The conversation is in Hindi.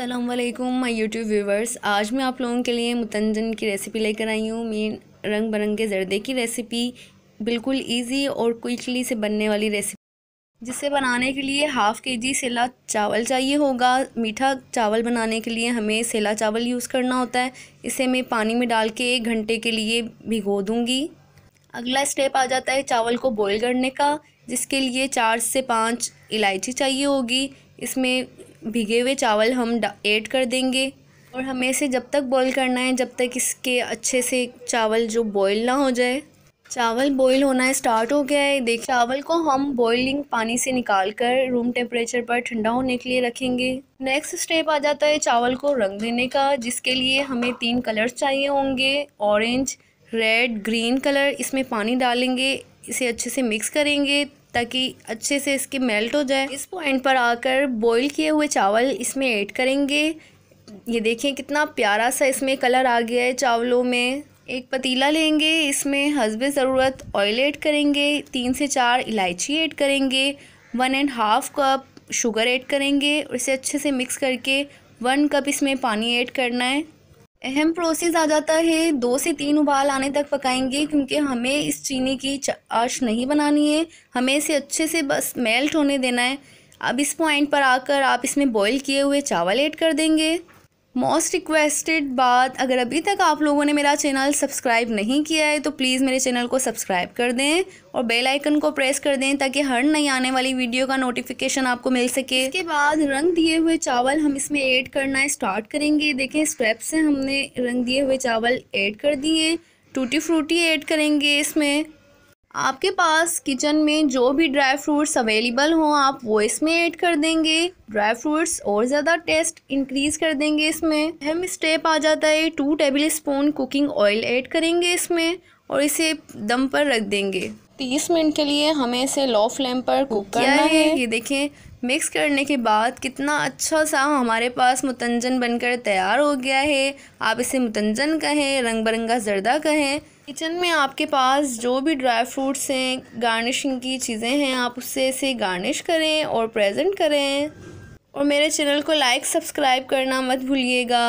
असलम माई यूट्यूब व्यूवर्स आज मैं आप लोगों के लिए मुतंजन की रेसिपी लेकर आई हूँ मेन रंग बिरंगे जर्दे की रेसिपी बिल्कुल इजी और क्विकली से बनने वाली रेसिपी जिसे बनाने के लिए हाफ़ के जी सेला चावल चाहिए होगा मीठा चावल बनाने के लिए हमें सेला चावल यूज़ करना होता है इसे मैं पानी में डाल के एक घंटे के लिए भिगो दूँगी अगला स्टेप आ जाता है चावल को बॉईल करने का जिसके लिए चार से पाँच इलायची चाहिए होगी इसमें भिगे हुए चावल हम ऐड कर देंगे और हमें इसे जब तक बॉईल करना है जब तक इसके अच्छे से चावल जो बॉईल ना हो जाए चावल बॉईल होना स्टार्ट हो गया है देख चावल को हम बॉइलिंग पानी से निकाल कर रूम टेम्परेचर पर ठंडा होने के लिए रखेंगे नेक्स्ट स्टेप आ जाता है चावल को रंग देने का जिसके लिए हमें तीन कलर्स चाहिए होंगे ऑरेंज रेड ग्रीन कलर इसमें पानी डालेंगे इसे अच्छे से मिक्स करेंगे ताकि अच्छे से इसके मेल्ट हो जाए इस पॉइंट पर आकर बॉईल किए हुए चावल इसमें ऐड करेंगे ये देखें कितना प्यारा सा इसमें कलर आ गया है चावलों में एक पतीला लेंगे इसमें हसब ज़रूरत ऑयल ऐड करेंगे तीन से चार इलायची ऐड करेंगे one and half cup sugar add करेंगे और इसे अच्छे से मिक्स करके वन कप इसमें पानी ऐड करना है अहम प्रोसेस आ जाता है दो से तीन उबाल आने तक पकाएंगे क्योंकि हमें इस चीनी की आश नहीं बनानी है हमें इसे अच्छे से बस मेल्ट होने देना है अब इस पॉइंट पर आकर आप इसमें बॉईल किए हुए चावल ऐड कर देंगे मोस्ट रिक्वेस्टेड बात अगर अभी तक आप लोगों ने मेरा चैनल सब्सक्राइब नहीं किया है तो प्लीज़ मेरे चैनल को सब्सक्राइब कर दें और बेल आइकन को प्रेस कर दें ताकि हर नई आने वाली वीडियो का नोटिफिकेशन आपको मिल सके इसके बाद रंग दिए हुए चावल हम इसमें ऐड करना स्टार्ट करेंगे देखें स्टेप से हमने रंग दिए हुए चावल ऐड कर दिए टूटी फ्रूटी ऐड करेंगे इसमें आपके पास किचन में जो भी ड्राई फ्रूट्स अवेलेबल हों आप वो इसमें ऐड कर देंगे ड्राई फ्रूट्स और ज़्यादा टेस्ट इंक्रीज कर देंगे इसमें अहम स्टेप आ जाता है two tablespoon cooking oil add करेंगे इसमें और इसे दम पर रख देंगे तीस मिनट के लिए हमें इसे लो फ्लेम पर कुक करना है ये देखें मिक्स करने के बाद कितना अच्छा सा हमारे पास मुतंजन बनकर तैयार हो गया है आप इसे मुतंजन कहें रंग बरंगा जर्दा कहें किचन में आपके पास जो भी ड्राई फ्रूट्स हैं गार्निशिंग की चीज़ें हैं आप उससे इसे गार्निश करें और प्रेजेंट करें और मेरे चैनल को लाइक सब्सक्राइब करना मत भूलिएगा